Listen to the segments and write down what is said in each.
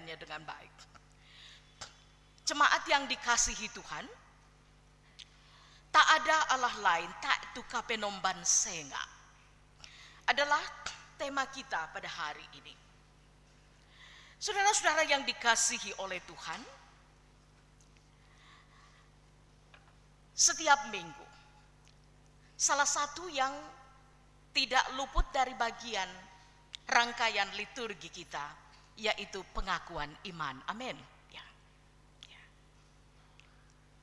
pekerjaannya dengan baik. Jemaat yang dikasihi Tuhan, tak ada Allah lain, tak tuka penomban senga. Adalah tema kita pada hari ini. Saudara-saudara yang dikasihi oleh Tuhan, setiap minggu, salah satu yang tidak luput dari bagian rangkaian liturgi kita yaitu pengakuan iman. Amin. Ya. Ya.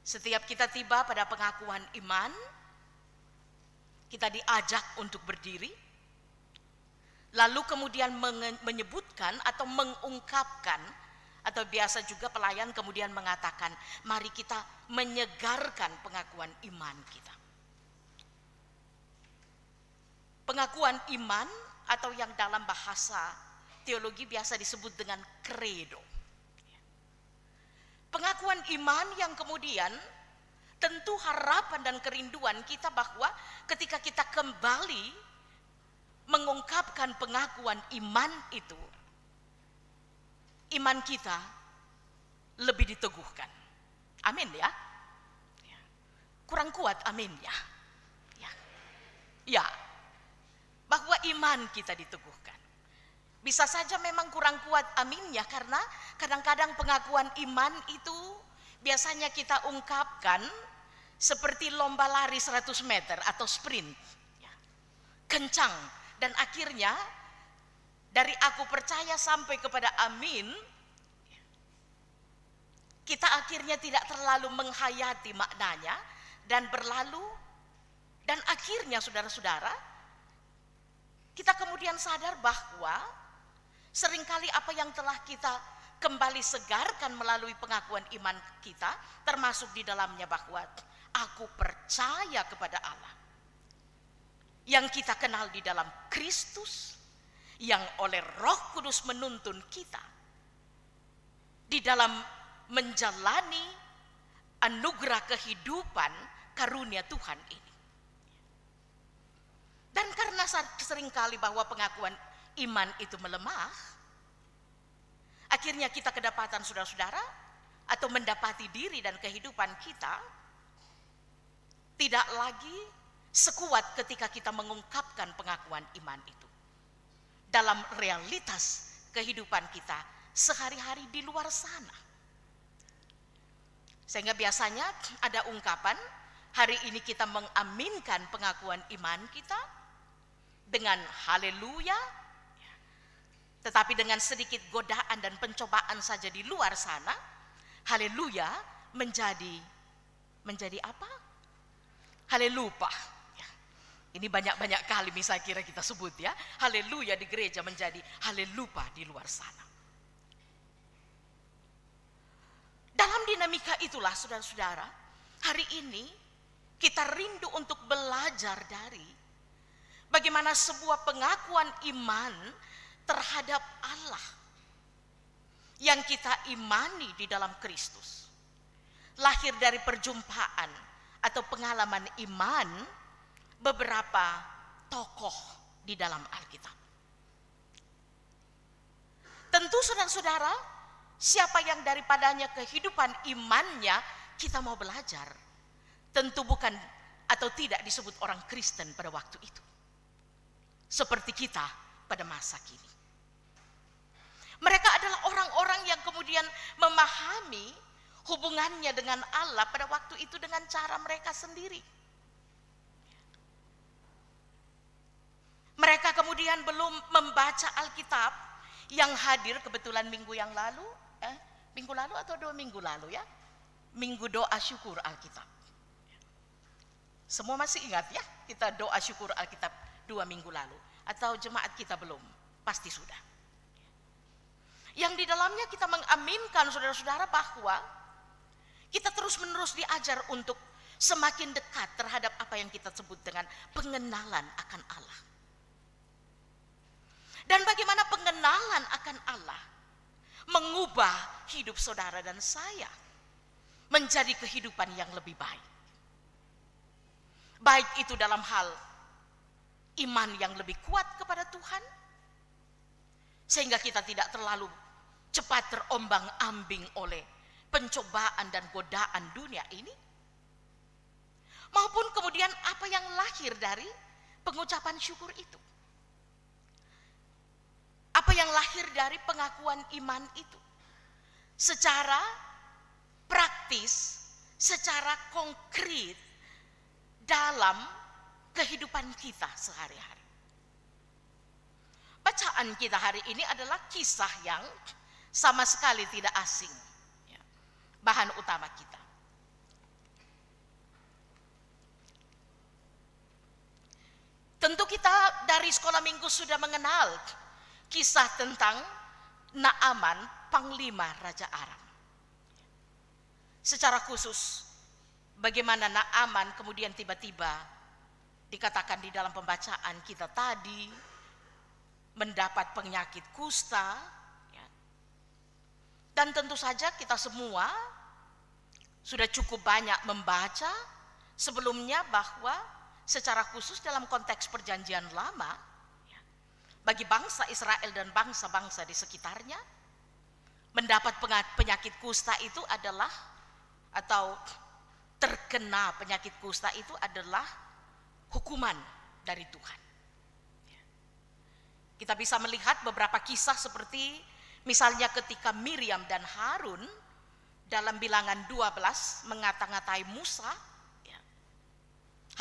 Setiap kita tiba pada pengakuan iman, kita diajak untuk berdiri, lalu kemudian menyebutkan atau mengungkapkan atau biasa juga pelayan kemudian mengatakan, mari kita menyegarkan pengakuan iman kita. Pengakuan iman atau yang dalam bahasa teologi biasa disebut dengan credo. Pengakuan iman yang kemudian tentu harapan dan kerinduan kita bahwa ketika kita kembali mengungkapkan pengakuan iman itu, iman kita lebih diteguhkan. Amin ya. Kurang kuat, amin ya. Ya, ya. bahwa iman kita diteguhkan. Bisa saja memang kurang kuat aminnya karena kadang-kadang pengakuan iman itu biasanya kita ungkapkan seperti lomba lari 100 meter atau sprint. Ya. Kencang dan akhirnya dari aku percaya sampai kepada amin kita akhirnya tidak terlalu menghayati maknanya dan berlalu dan akhirnya saudara-saudara kita kemudian sadar bahwa Seringkali apa yang telah kita kembali segarkan melalui pengakuan iman kita, termasuk di dalamnya bahwa aku percaya kepada Allah. Yang kita kenal di dalam Kristus, yang oleh roh kudus menuntun kita. Di dalam menjalani anugerah kehidupan karunia Tuhan ini. Dan karena seringkali bahwa pengakuan iman itu melemah, Akhirnya kita kedapatan saudara-saudara atau mendapati diri dan kehidupan kita tidak lagi sekuat ketika kita mengungkapkan pengakuan iman itu. Dalam realitas kehidupan kita sehari-hari di luar sana. Sehingga biasanya ada ungkapan, hari ini kita mengaminkan pengakuan iman kita dengan haleluya, tetapi dengan sedikit godaan dan pencobaan saja di luar sana, haleluya menjadi menjadi apa? Halelupa. Ya. Ini banyak-banyak kali misalnya kira kita sebut ya. Haleluya di gereja menjadi halelupa di luar sana. Dalam dinamika itulah saudara-saudara, hari ini kita rindu untuk belajar dari bagaimana sebuah pengakuan iman terhadap Allah yang kita imani di dalam Kristus. Lahir dari perjumpaan atau pengalaman iman beberapa tokoh di dalam Alkitab. Tentu saudara-saudara, siapa yang daripadanya kehidupan imannya kita mau belajar. Tentu bukan atau tidak disebut orang Kristen pada waktu itu. Seperti kita pada masa kini. Mereka adalah orang-orang yang kemudian memahami hubungannya dengan Allah pada waktu itu dengan cara mereka sendiri. Mereka kemudian belum membaca Alkitab yang hadir kebetulan minggu yang lalu, eh, minggu lalu atau dua minggu lalu ya, minggu doa syukur Alkitab. Semua masih ingat ya, kita doa syukur Alkitab dua minggu lalu atau jemaat kita belum, pasti sudah yang di dalamnya kita mengaminkan saudara-saudara bahwa kita terus-menerus diajar untuk semakin dekat terhadap apa yang kita sebut dengan pengenalan akan Allah. Dan bagaimana pengenalan akan Allah mengubah hidup saudara dan saya menjadi kehidupan yang lebih baik. Baik itu dalam hal iman yang lebih kuat kepada Tuhan, sehingga kita tidak terlalu cepat terombang-ambing oleh pencobaan dan godaan dunia ini maupun kemudian apa yang lahir dari pengucapan syukur itu apa yang lahir dari pengakuan iman itu secara praktis secara konkret dalam kehidupan kita sehari-hari bacaan kita hari ini adalah kisah yang sama sekali tidak asing ya. bahan utama kita. Tentu kita dari sekolah minggu sudah mengenal kisah tentang Naaman, panglima Raja Aram. Secara khusus, bagaimana Naaman kemudian tiba-tiba dikatakan di dalam pembacaan kita tadi mendapat penyakit kusta dan tentu saja kita semua sudah cukup banyak membaca sebelumnya bahwa secara khusus dalam konteks perjanjian lama bagi bangsa Israel dan bangsa-bangsa di sekitarnya mendapat penyakit kusta itu adalah atau terkena penyakit kusta itu adalah hukuman dari Tuhan. Kita bisa melihat beberapa kisah seperti Misalnya ketika Miriam dan Harun dalam bilangan 12 mengata-ngatai Musa, ya,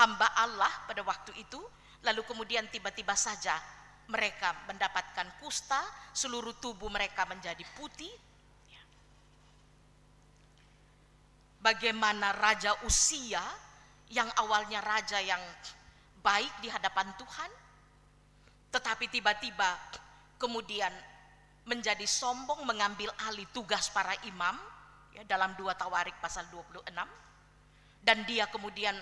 hamba Allah pada waktu itu, lalu kemudian tiba-tiba saja mereka mendapatkan kusta, seluruh tubuh mereka menjadi putih. Ya. Bagaimana Raja Usia yang awalnya raja yang baik di hadapan Tuhan, tetapi tiba-tiba kemudian menjadi sombong mengambil alih tugas para imam ya, dalam dua tawarik pasal 26 dan dia kemudian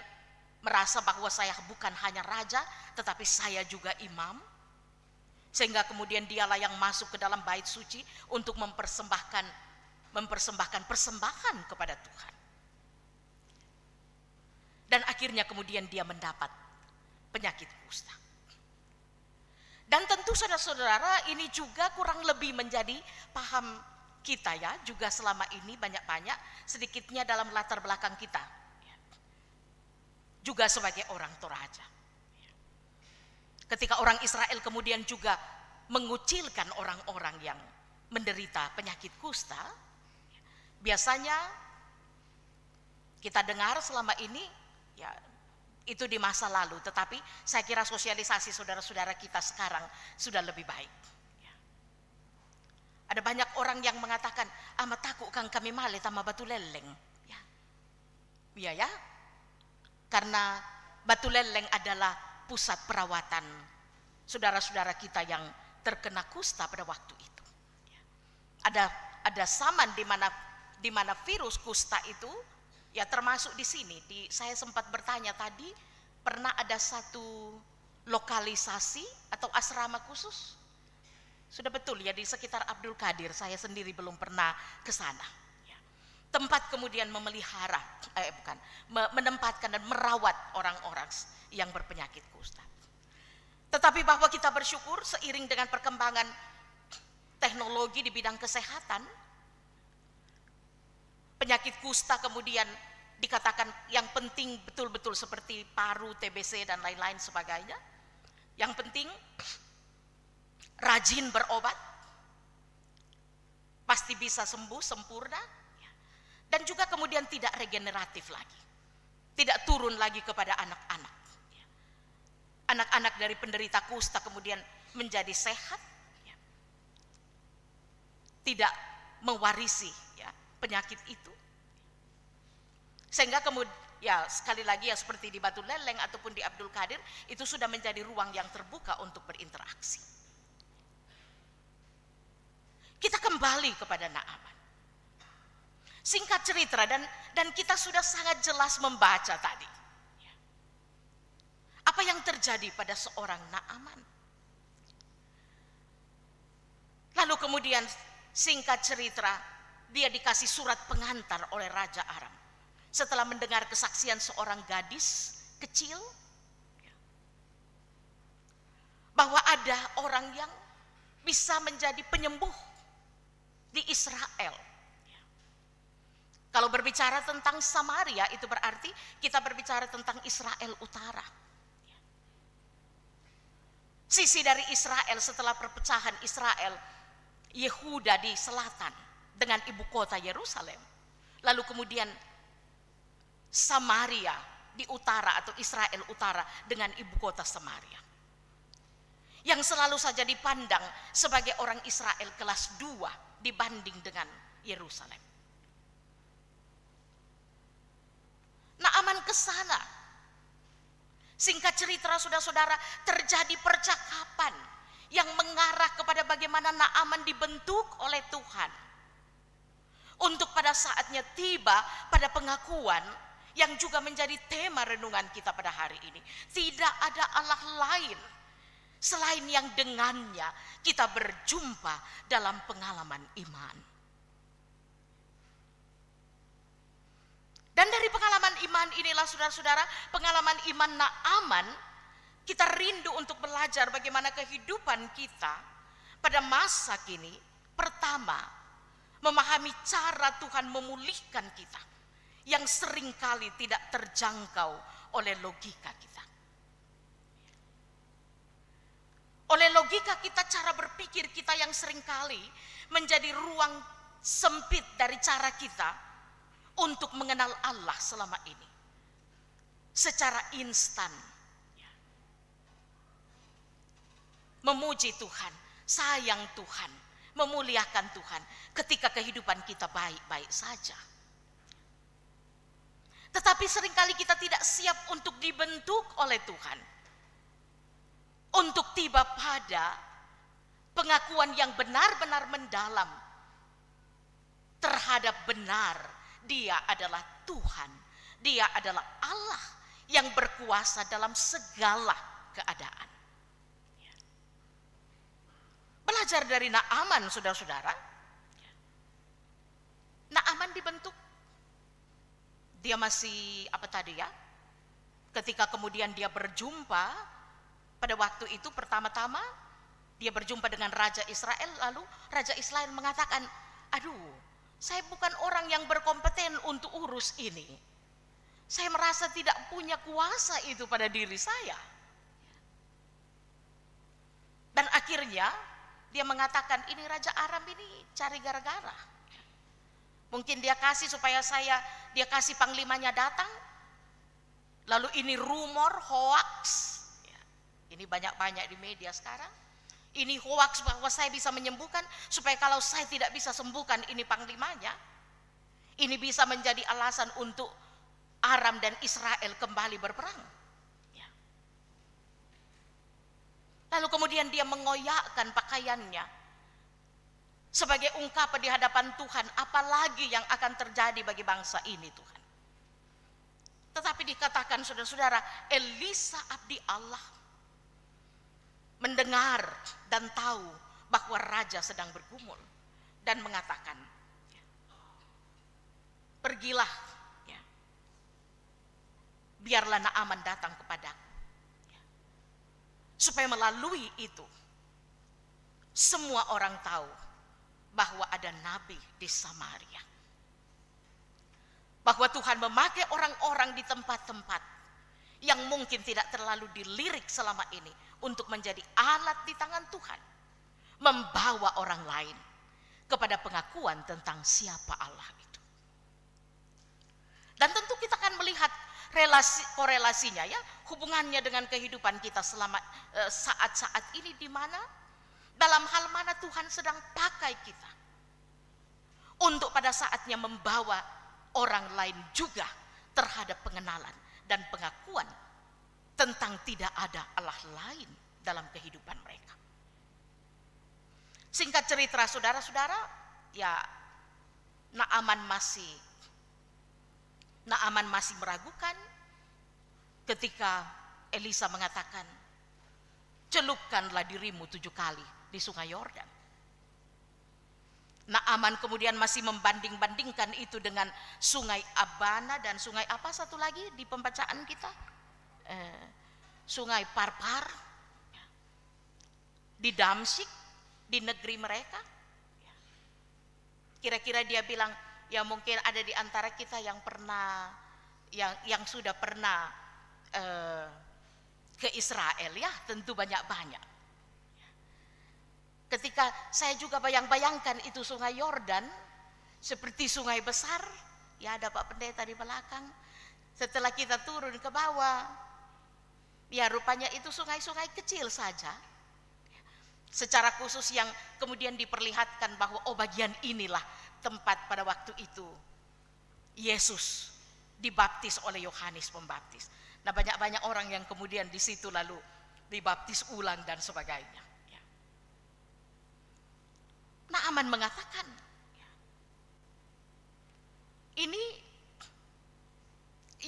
merasa bahwa saya bukan hanya raja tetapi saya juga imam sehingga kemudian dialah yang masuk ke dalam bait suci untuk mempersembahkan mempersembahkan persembahan kepada Tuhan dan akhirnya kemudian dia mendapat penyakit kusta dan tentu saudara-saudara ini juga kurang lebih menjadi paham kita ya, juga selama ini banyak-banyak sedikitnya dalam latar belakang kita. Juga sebagai orang Toraja. Ketika orang Israel kemudian juga mengucilkan orang-orang yang menderita penyakit kusta, biasanya kita dengar selama ini ya itu di masa lalu, tetapi saya kira sosialisasi saudara-saudara kita sekarang sudah lebih baik. Ya. Ada banyak orang yang mengatakan, amat ah, takut kang kami malih sama batu leleng. Ya. ya ya, karena batu leleng adalah pusat perawatan saudara-saudara kita yang terkena kusta pada waktu itu. Ya. Ada ada saman di mana di mana virus kusta itu Ya termasuk di sini, di, saya sempat bertanya tadi, pernah ada satu lokalisasi atau asrama khusus? Sudah betul ya di sekitar Abdul Qadir. saya sendiri belum pernah ke sana. Ya. Tempat kemudian memelihara, eh bukan, menempatkan dan merawat orang-orang yang berpenyakit kusta. Tetapi bahwa kita bersyukur seiring dengan perkembangan teknologi di bidang kesehatan, penyakit kusta kemudian dikatakan yang penting betul-betul seperti paru, TBC dan lain-lain sebagainya. Yang penting rajin berobat, pasti bisa sembuh sempurna, ya. dan juga kemudian tidak regeneratif lagi, tidak turun lagi kepada anak-anak. Ya. Anak-anak dari penderita kusta kemudian menjadi sehat, ya. tidak mewarisi penyakit itu sehingga kemudian ya sekali lagi ya seperti di Batu Leleng ataupun di Abdul Kadir itu sudah menjadi ruang yang terbuka untuk berinteraksi. Kita kembali kepada Naaman. Singkat cerita dan dan kita sudah sangat jelas membaca tadi. Apa yang terjadi pada seorang Naaman? Lalu kemudian singkat cerita dia dikasih surat pengantar oleh Raja Aram setelah mendengar kesaksian seorang gadis kecil bahwa ada orang yang bisa menjadi penyembuh di Israel. Kalau berbicara tentang Samaria itu berarti kita berbicara tentang Israel Utara. Sisi dari Israel setelah perpecahan Israel, Yehuda di selatan dengan ibu kota Yerusalem. Lalu kemudian Samaria di utara atau Israel utara dengan ibu kota Samaria. Yang selalu saja dipandang sebagai orang Israel kelas dua dibanding dengan Yerusalem. Naaman ke sana. Singkat cerita saudara-saudara terjadi percakapan yang mengarah kepada bagaimana Naaman dibentuk oleh Tuhan untuk pada saatnya tiba pada pengakuan yang juga menjadi tema renungan kita pada hari ini. Tidak ada Allah lain selain yang dengannya kita berjumpa dalam pengalaman iman. Dan dari pengalaman iman inilah saudara-saudara, pengalaman iman Naaman, kita rindu untuk belajar bagaimana kehidupan kita pada masa kini. Pertama, memahami cara Tuhan memulihkan kita yang seringkali tidak terjangkau oleh logika kita. Oleh logika kita cara berpikir kita yang seringkali menjadi ruang sempit dari cara kita untuk mengenal Allah selama ini. Secara instan. Memuji Tuhan, sayang Tuhan, memuliakan Tuhan ketika kehidupan kita baik-baik saja. Tapi seringkali kita tidak siap untuk dibentuk oleh Tuhan. Untuk tiba pada pengakuan yang benar-benar mendalam terhadap benar dia adalah Tuhan. Dia adalah Allah yang berkuasa dalam segala keadaan. Belajar dari Naaman, saudara-saudara. Naaman dibentuk dia masih apa tadi ya? Ketika kemudian dia berjumpa pada waktu itu pertama-tama dia berjumpa dengan raja Israel lalu raja Israel mengatakan, "Aduh, saya bukan orang yang berkompeten untuk urus ini. Saya merasa tidak punya kuasa itu pada diri saya." Dan akhirnya dia mengatakan, "Ini raja Aram ini cari gara-gara." Mungkin dia kasih supaya saya, dia kasih panglimanya datang. Lalu ini rumor, hoax, ya, ini banyak-banyak di media sekarang. Ini hoax bahwa saya bisa menyembuhkan. Supaya kalau saya tidak bisa sembuhkan ini panglimanya. Ini bisa menjadi alasan untuk Aram dan Israel kembali berperang. Ya. Lalu kemudian dia mengoyakkan pakaiannya sebagai ungkapan di hadapan Tuhan, apalagi yang akan terjadi bagi bangsa ini Tuhan. Tetapi dikatakan saudara-saudara, Elisa abdi Allah mendengar dan tahu bahwa raja sedang bergumul dan mengatakan, "Pergilah, ya. biarlah Naaman datang kepadaku, ya. supaya melalui itu semua orang tahu bahwa ada nabi di Samaria. Bahwa Tuhan memakai orang-orang di tempat-tempat yang mungkin tidak terlalu dilirik selama ini untuk menjadi alat di tangan Tuhan, membawa orang lain kepada pengakuan tentang siapa Allah itu. Dan tentu kita akan melihat relasi korelasinya ya, hubungannya dengan kehidupan kita selama eh, saat-saat ini di mana dalam hal mana Tuhan sedang pakai kita untuk pada saatnya membawa orang lain juga terhadap pengenalan dan pengakuan tentang tidak ada Allah lain dalam kehidupan mereka. Singkat cerita saudara-saudara, ya Naaman masih Naaman masih meragukan ketika Elisa mengatakan, celupkanlah dirimu tujuh kali di Sungai Yordan. Naaman kemudian masih membanding-bandingkan itu dengan Sungai Abana dan Sungai apa satu lagi di pembacaan kita? Eh, sungai Parpar di Damsik di negeri mereka. Kira-kira dia bilang, ya mungkin ada di antara kita yang pernah yang yang sudah pernah eh, ke Israel ya, tentu banyak-banyak. Ketika saya juga bayang-bayangkan itu sungai Yordan, seperti sungai besar, ya ada Pak Pendeta di belakang. Setelah kita turun ke bawah, ya rupanya itu sungai-sungai kecil saja. Secara khusus yang kemudian diperlihatkan bahwa oh bagian inilah tempat pada waktu itu Yesus dibaptis oleh Yohanes Pembaptis. Nah banyak-banyak orang yang kemudian di situ lalu dibaptis ulang dan sebagainya. Naaman mengatakan, ini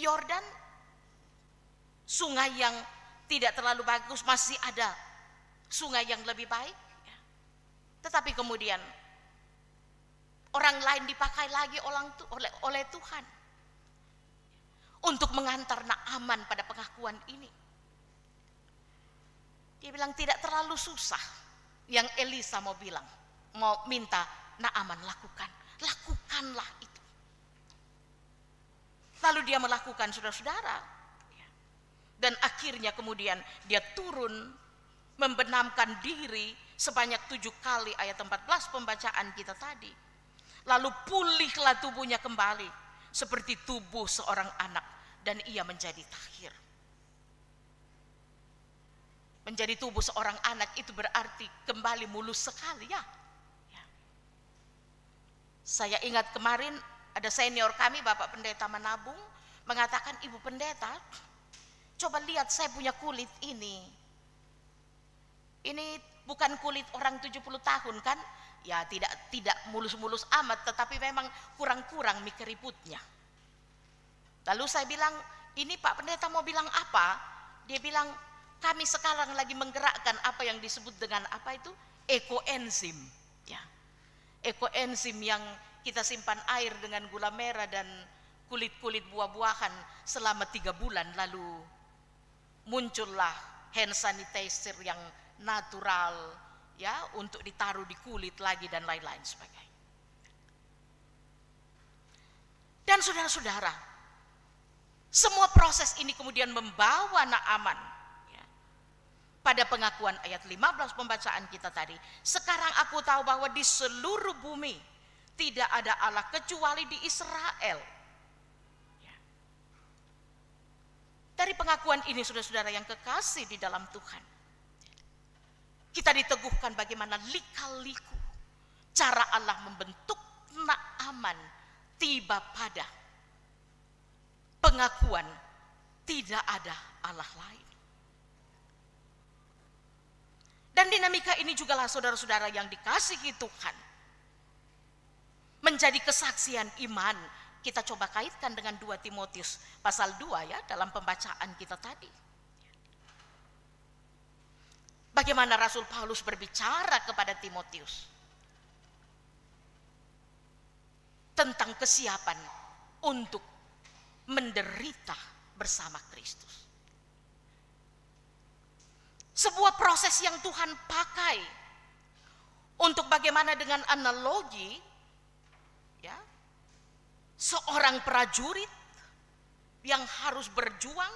Yordan sungai yang tidak terlalu bagus masih ada sungai yang lebih baik tetapi kemudian orang lain dipakai lagi oleh oleh Tuhan untuk mengantar Naaman pada pengakuan ini dia bilang tidak terlalu susah yang Elisa mau bilang mau minta Naaman lakukan. Lakukanlah itu. Lalu dia melakukan saudara-saudara. Dan akhirnya kemudian dia turun membenamkan diri sebanyak tujuh kali ayat 14 pembacaan kita tadi. Lalu pulihlah tubuhnya kembali seperti tubuh seorang anak dan ia menjadi tahir. Menjadi tubuh seorang anak itu berarti kembali mulus sekali ya, saya ingat kemarin ada senior kami Bapak Pendeta Manabung mengatakan Ibu Pendeta coba lihat saya punya kulit ini. Ini bukan kulit orang 70 tahun kan? Ya tidak tidak mulus-mulus amat tetapi memang kurang-kurang mie keriputnya. Lalu saya bilang, ini Pak Pendeta mau bilang apa? Dia bilang, kami sekarang lagi menggerakkan apa yang disebut dengan apa itu? Ekoenzim. Ya ekoenzim yang kita simpan air dengan gula merah dan kulit-kulit buah-buahan selama tiga bulan lalu muncullah hand sanitizer yang natural ya untuk ditaruh di kulit lagi dan lain-lain sebagainya. Dan saudara-saudara, semua proses ini kemudian membawa anak aman pada pengakuan ayat 15 pembacaan kita tadi. Sekarang aku tahu bahwa di seluruh bumi tidak ada Allah kecuali di Israel. Ya. Dari pengakuan ini saudara-saudara yang kekasih di dalam Tuhan. Kita diteguhkan bagaimana lika-liku cara Allah membentuk naaman tiba pada pengakuan tidak ada Allah lain. Dan dinamika ini juga lah saudara-saudara yang dikasihi Tuhan. Menjadi kesaksian iman. Kita coba kaitkan dengan 2 Timotius pasal 2 ya dalam pembacaan kita tadi. Bagaimana Rasul Paulus berbicara kepada Timotius tentang kesiapan untuk menderita bersama Kristus. Sebuah proses yang Tuhan pakai untuk bagaimana dengan analogi ya. Seorang prajurit yang harus berjuang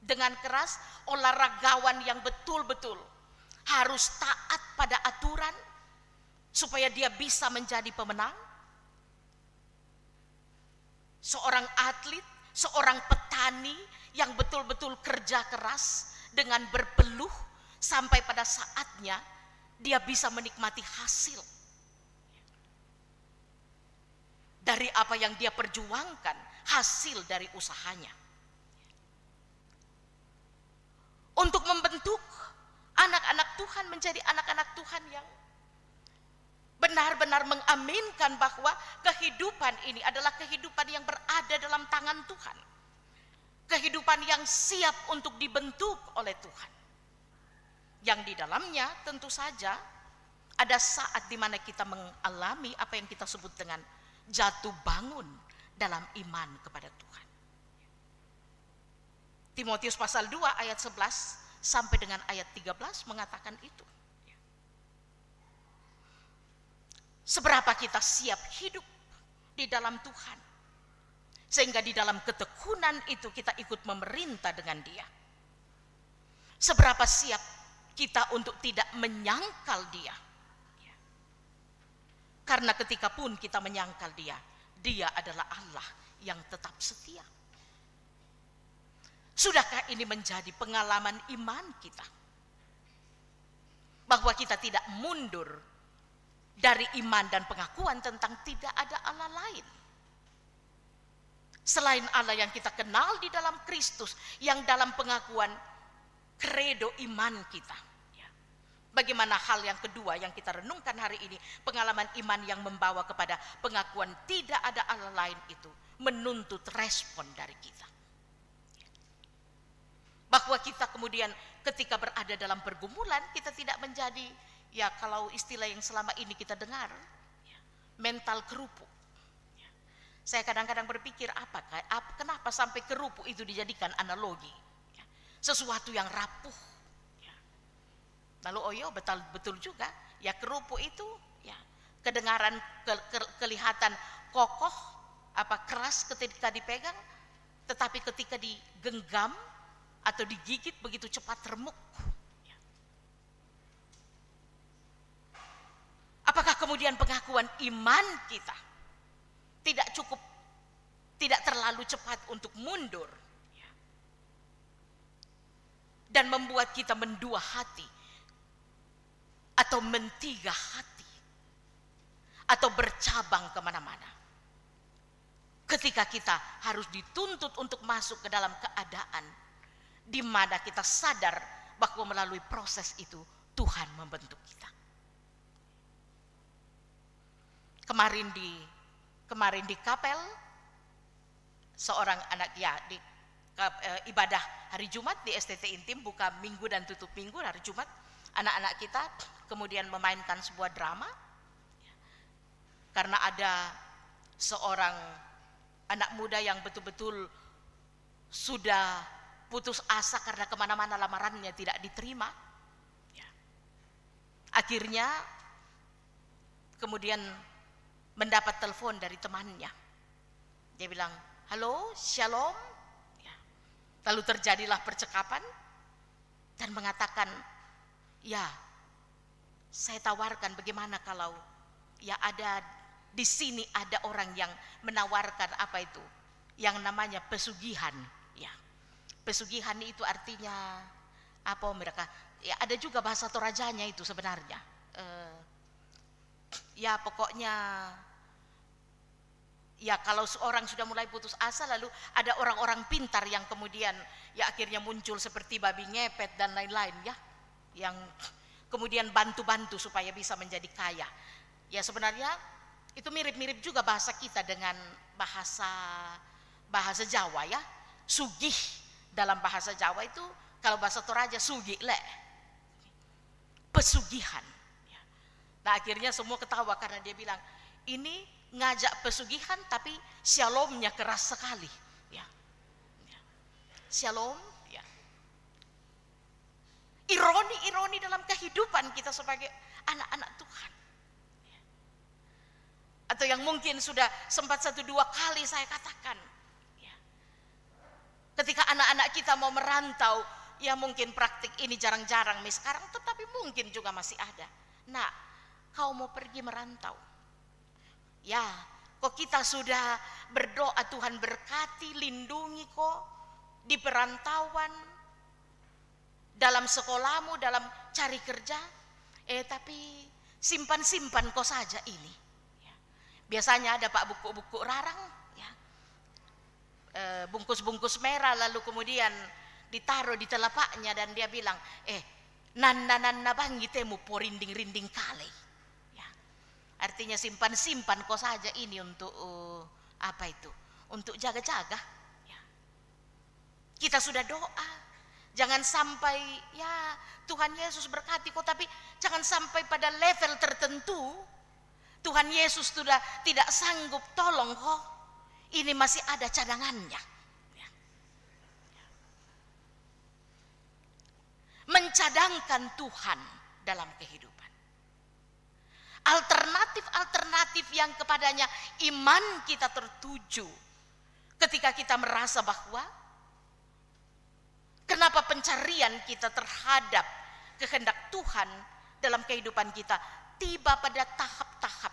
dengan keras, olahragawan yang betul-betul harus taat pada aturan supaya dia bisa menjadi pemenang. Seorang atlet, seorang petani yang betul-betul kerja keras dengan berpeluh sampai pada saatnya dia bisa menikmati hasil dari apa yang dia perjuangkan, hasil dari usahanya. Untuk membentuk anak-anak Tuhan menjadi anak-anak Tuhan yang benar-benar mengaminkan bahwa kehidupan ini adalah kehidupan yang berada dalam tangan Tuhan kehidupan yang siap untuk dibentuk oleh Tuhan. Yang di dalamnya tentu saja ada saat di mana kita mengalami apa yang kita sebut dengan jatuh bangun dalam iman kepada Tuhan. Timotius pasal 2 ayat 11 sampai dengan ayat 13 mengatakan itu. Seberapa kita siap hidup di dalam Tuhan sehingga di dalam ketekunan itu kita ikut memerintah dengan dia. Seberapa siap kita untuk tidak menyangkal dia. Karena ketika pun kita menyangkal dia, dia adalah Allah yang tetap setia. Sudahkah ini menjadi pengalaman iman kita? Bahwa kita tidak mundur dari iman dan pengakuan tentang tidak ada Allah lain. Selain Allah yang kita kenal di dalam Kristus, yang dalam pengakuan kredo iman kita. Ya. Bagaimana hal yang kedua yang kita renungkan hari ini, pengalaman iman yang membawa kepada pengakuan tidak ada Allah lain itu menuntut respon dari kita. Bahwa kita kemudian ketika berada dalam pergumulan kita tidak menjadi ya kalau istilah yang selama ini kita dengar mental kerupuk. Saya kadang-kadang berpikir apa, kenapa sampai kerupuk itu dijadikan analogi? Ya, sesuatu yang rapuh. Ya. Lalu oh yo iya, betul, betul juga, ya kerupuk itu ya kedengaran ke, ke, kelihatan kokoh apa keras ketika dipegang, tetapi ketika digenggam atau digigit begitu cepat remuk. Ya. Apakah kemudian pengakuan iman kita? tidak cukup tidak terlalu cepat untuk mundur dan membuat kita mendua hati atau mentiga hati atau bercabang kemana-mana ketika kita harus dituntut untuk masuk ke dalam keadaan di mana kita sadar bahwa melalui proses itu Tuhan membentuk kita kemarin di kemarin di kapel seorang anak ya di eh, ibadah hari Jumat di STT Intim buka minggu dan tutup minggu hari Jumat anak-anak kita kemudian memainkan sebuah drama karena ada seorang anak muda yang betul-betul sudah putus asa karena kemana-mana lamarannya tidak diterima akhirnya kemudian mendapat telepon dari temannya. Dia bilang, halo, shalom. Ya. Lalu terjadilah percakapan dan mengatakan, ya, saya tawarkan bagaimana kalau ya ada di sini ada orang yang menawarkan apa itu yang namanya pesugihan ya pesugihan itu artinya apa mereka ya ada juga bahasa torajanya itu sebenarnya eh, ya pokoknya ya kalau seorang sudah mulai putus asa lalu ada orang-orang pintar yang kemudian ya akhirnya muncul seperti babi ngepet dan lain-lain ya yang kemudian bantu-bantu supaya bisa menjadi kaya ya sebenarnya itu mirip-mirip juga bahasa kita dengan bahasa bahasa Jawa ya sugih dalam bahasa Jawa itu kalau bahasa Toraja sugih le pesugihan ya. nah akhirnya semua ketawa karena dia bilang ini ngajak pesugihan tapi shalomnya keras sekali ya. ya. Shalom ya. Ironi-ironi dalam kehidupan kita sebagai anak-anak Tuhan. Ya. Atau yang mungkin sudah sempat satu dua kali saya katakan. Ya. Ketika anak-anak kita mau merantau, ya mungkin praktik ini jarang-jarang nih sekarang, tetapi mungkin juga masih ada. Nah, kau mau pergi merantau, Ya, kok kita sudah berdoa Tuhan berkati, lindungi kok di perantauan, dalam sekolahmu, dalam cari kerja. Eh tapi simpan-simpan kok saja ini. Ya. Biasanya ada pak buku-buku rarang, ya. Eh, bungkus-bungkus merah lalu kemudian ditaruh di telapaknya dan dia bilang, eh nan nan nan bang gitu mau porinding-rinding kali. Artinya simpan-simpan kok saja ini untuk uh, apa itu? Untuk jaga-jaga. Ya. Kita sudah doa. Jangan sampai ya Tuhan Yesus berkati kok tapi jangan sampai pada level tertentu Tuhan Yesus sudah tidak sanggup tolong kok Ini masih ada cadangannya. Ya. mencadangkan Tuhan dalam kehidupan. Alternatif-alternatif yang kepadanya iman kita tertuju ketika kita merasa bahwa kenapa pencarian kita terhadap kehendak Tuhan dalam kehidupan kita tiba pada tahap-tahap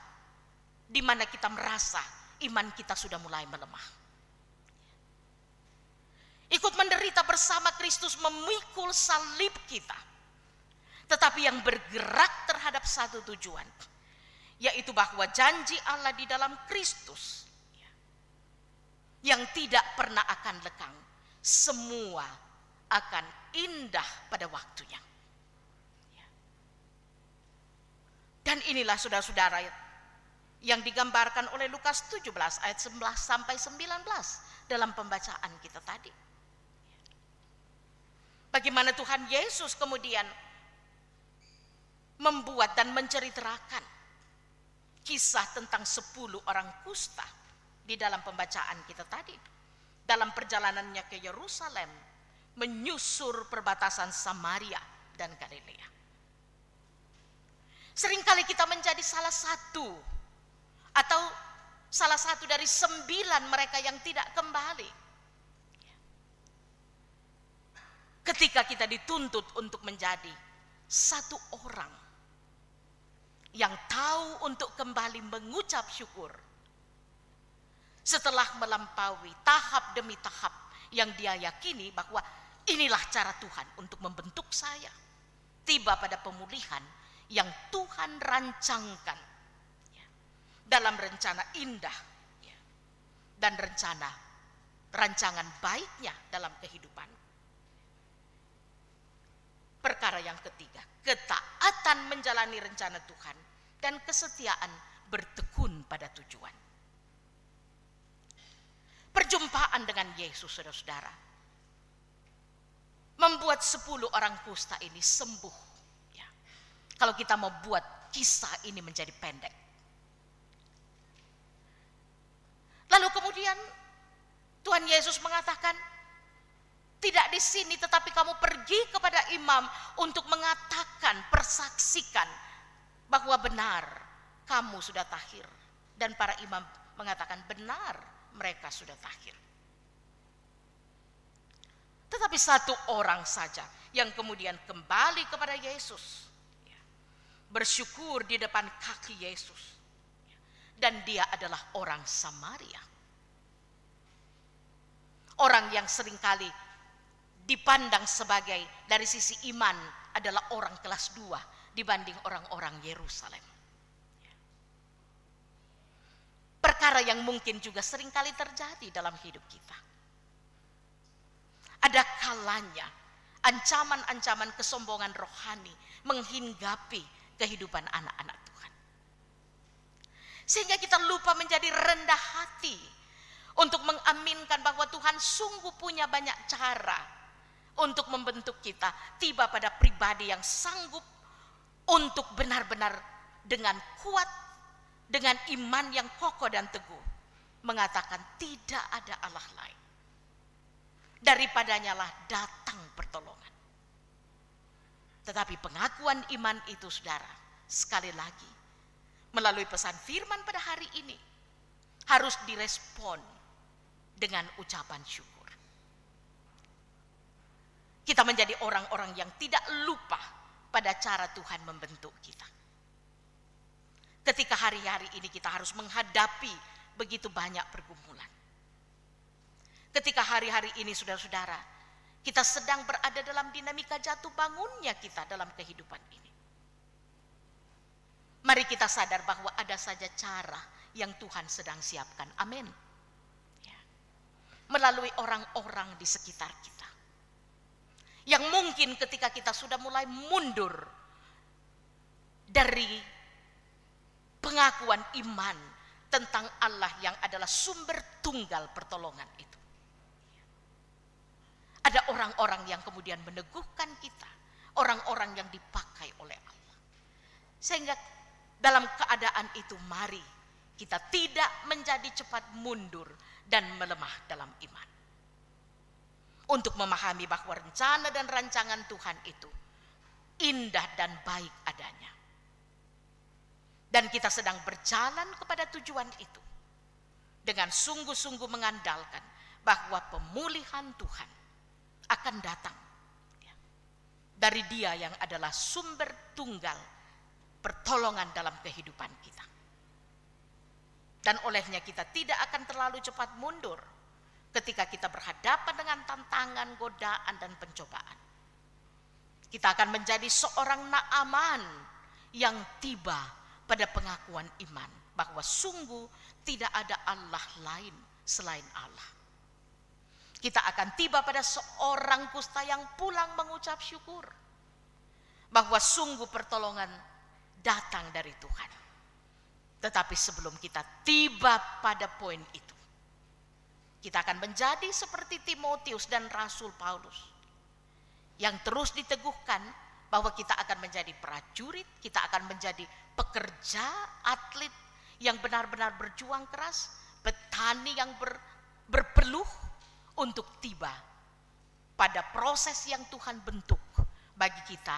di mana kita merasa iman kita sudah mulai melemah. Ikut menderita bersama Kristus memikul salib kita. Tetapi yang bergerak terhadap satu tujuan yaitu bahwa janji Allah di dalam Kristus yang tidak pernah akan lekang, semua akan indah pada waktunya. Dan inilah saudara-saudara yang digambarkan oleh Lukas 17 ayat 11 sampai 19 dalam pembacaan kita tadi. Bagaimana Tuhan Yesus kemudian membuat dan menceritakan kisah tentang sepuluh orang kusta di dalam pembacaan kita tadi. Dalam perjalanannya ke Yerusalem, menyusur perbatasan Samaria dan Galilea. Seringkali kita menjadi salah satu atau salah satu dari sembilan mereka yang tidak kembali. Ketika kita dituntut untuk menjadi satu orang yang tahu untuk kembali mengucap syukur setelah melampaui tahap demi tahap yang dia yakini bahwa inilah cara Tuhan untuk membentuk saya tiba pada pemulihan yang Tuhan rancangkan dalam rencana indah dan rencana rancangan baiknya dalam kehidupan Perkara yang ketiga, ketaatan menjalani rencana Tuhan dan kesetiaan bertekun pada tujuan. Perjumpaan dengan Yesus saudara-saudara membuat sepuluh orang kusta ini sembuh. Ya. Kalau kita mau buat kisah ini menjadi pendek. Lalu kemudian Tuhan Yesus mengatakan, tidak di sini tetapi kamu pergi kepada imam untuk mengatakan, persaksikan bahwa benar kamu sudah tahir dan para imam mengatakan benar mereka sudah tahir. Tetapi satu orang saja yang kemudian kembali kepada Yesus. Bersyukur di depan kaki Yesus. Dan dia adalah orang Samaria. Orang yang seringkali dipandang sebagai dari sisi iman adalah orang kelas dua dibanding orang-orang Yerusalem. Perkara yang mungkin juga seringkali terjadi dalam hidup kita. Ada kalanya ancaman-ancaman kesombongan rohani menghinggapi kehidupan anak-anak Tuhan. Sehingga kita lupa menjadi rendah hati untuk mengaminkan bahwa Tuhan sungguh punya banyak cara untuk membentuk kita tiba pada pribadi yang sanggup untuk benar-benar dengan kuat, dengan iman yang kokoh dan teguh, mengatakan tidak ada Allah lain. Daripadanya lah datang pertolongan. Tetapi pengakuan iman itu saudara, sekali lagi, melalui pesan firman pada hari ini, harus direspon dengan ucapan syukur. Kita menjadi orang-orang yang tidak lupa pada cara Tuhan membentuk kita. Ketika hari-hari ini kita harus menghadapi begitu banyak pergumulan. Ketika hari-hari ini saudara-saudara, kita sedang berada dalam dinamika jatuh bangunnya kita dalam kehidupan ini. Mari kita sadar bahwa ada saja cara yang Tuhan sedang siapkan. Amin. Ya. Melalui orang-orang di sekitar kita yang mungkin ketika kita sudah mulai mundur dari pengakuan iman tentang Allah yang adalah sumber tunggal pertolongan itu. Ada orang-orang yang kemudian meneguhkan kita, orang-orang yang dipakai oleh Allah. Sehingga dalam keadaan itu mari kita tidak menjadi cepat mundur dan melemah dalam iman untuk memahami bahwa rencana dan rancangan Tuhan itu indah dan baik adanya. Dan kita sedang berjalan kepada tujuan itu dengan sungguh-sungguh mengandalkan bahwa pemulihan Tuhan akan datang ya. dari Dia yang adalah sumber tunggal pertolongan dalam kehidupan kita. Dan olehnya kita tidak akan terlalu cepat mundur ketika kita berhadapan dengan tantangan, godaan, dan pencobaan. Kita akan menjadi seorang naaman yang tiba pada pengakuan iman bahwa sungguh tidak ada Allah lain selain Allah. Kita akan tiba pada seorang kusta yang pulang mengucap syukur bahwa sungguh pertolongan datang dari Tuhan. Tetapi sebelum kita tiba pada poin itu, kita akan menjadi seperti Timotius dan Rasul Paulus yang terus diteguhkan bahwa kita akan menjadi prajurit, kita akan menjadi pekerja atlet yang benar-benar berjuang keras, petani yang ber, berpeluh untuk tiba pada proses yang Tuhan bentuk bagi kita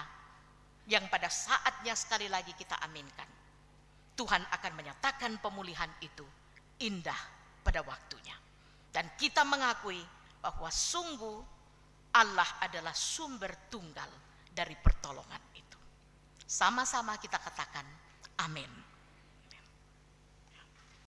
yang pada saatnya sekali lagi kita aminkan. Tuhan akan menyatakan pemulihan itu indah pada waktunya. Dan kita mengakui bahwa sungguh Allah adalah sumber tunggal dari pertolongan itu. Sama-sama kita katakan amin.